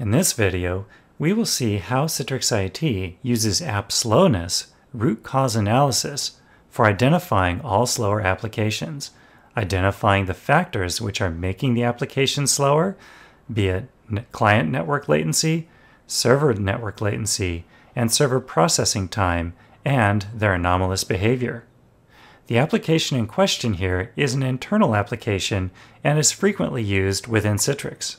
In this video, we will see how Citrix IT uses app slowness root cause analysis for identifying all slower applications, identifying the factors which are making the application slower, be it client network latency, server network latency, and server processing time, and their anomalous behavior. The application in question here is an internal application and is frequently used within Citrix.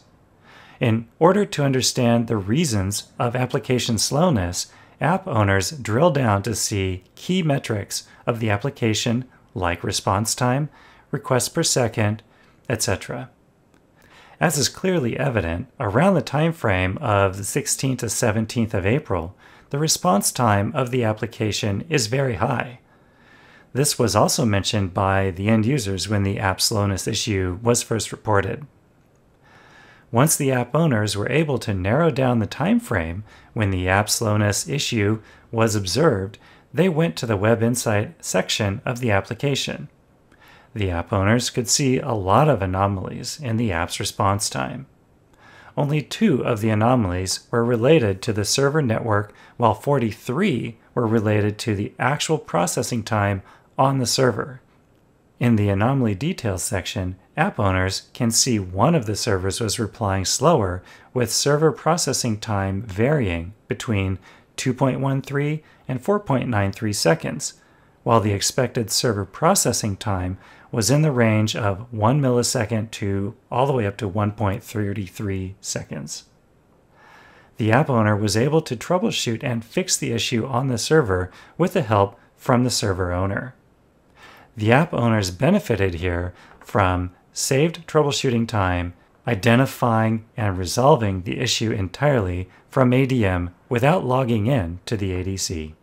In order to understand the reasons of application slowness, app owners drill down to see key metrics of the application like response time, requests per second, etc. As is clearly evident, around the time frame of the 16th to 17th of April, the response time of the application is very high. This was also mentioned by the end users when the app slowness issue was first reported. Once the app owners were able to narrow down the time frame when the app slowness issue was observed, they went to the Web Insight section of the application. The app owners could see a lot of anomalies in the app's response time. Only two of the anomalies were related to the server network, while 43 were related to the actual processing time on the server. In the Anomaly Details section, app owners can see one of the servers was replying slower, with server processing time varying between 2.13 and 4.93 seconds, while the expected server processing time was in the range of 1 millisecond to all the way up to 1.33 seconds. The app owner was able to troubleshoot and fix the issue on the server with the help from the server owner. The app owners benefited here from saved troubleshooting time, identifying and resolving the issue entirely from ADM without logging in to the ADC.